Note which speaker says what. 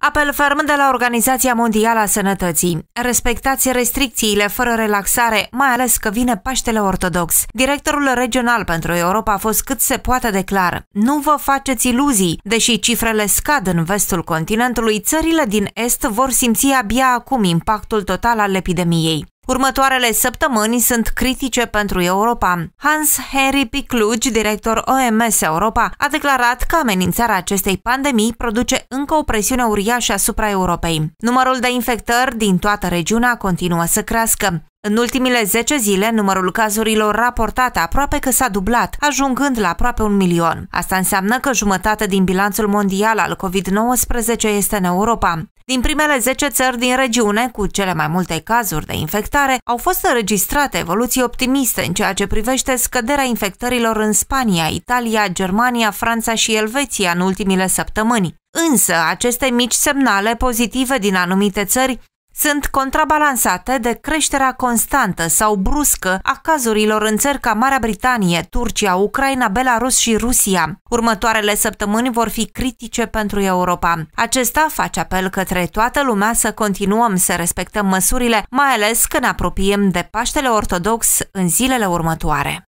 Speaker 1: Apel ferm de la Organizația Mondială a Sănătății. Respectați restricțiile fără relaxare, mai ales că vine Paștele Ortodox. Directorul regional pentru Europa a fost cât se poate de clar. Nu vă faceți iluzii. Deși cifrele scad în vestul continentului, țările din Est vor simți abia acum impactul total al epidemiei. Următoarele săptămâni sunt critice pentru Europa. Hans-Henry Picluj, director OMS Europa, a declarat că amenințarea acestei pandemii produce încă o presiune uriașă asupra Europei. Numărul de infectări din toată regiunea continuă să crească. În ultimile 10 zile, numărul cazurilor raportate aproape că s-a dublat, ajungând la aproape un milion. Asta înseamnă că jumătate din bilanțul mondial al COVID-19 este în Europa. Din primele 10 țări din regiune cu cele mai multe cazuri de infectare, au fost înregistrate evoluții optimiste în ceea ce privește scăderea infectărilor în Spania, Italia, Germania, Franța și Elveția în ultimile săptămâni. Însă, aceste mici semnale pozitive din anumite țări sunt contrabalansate de creșterea constantă sau bruscă a cazurilor în țări ca Marea Britanie, Turcia, Ucraina, Belarus și Rusia. Următoarele săptămâni vor fi critice pentru Europa. Acesta face apel către toată lumea să continuăm să respectăm măsurile, mai ales când apropiem de Paștele Ortodox în zilele următoare.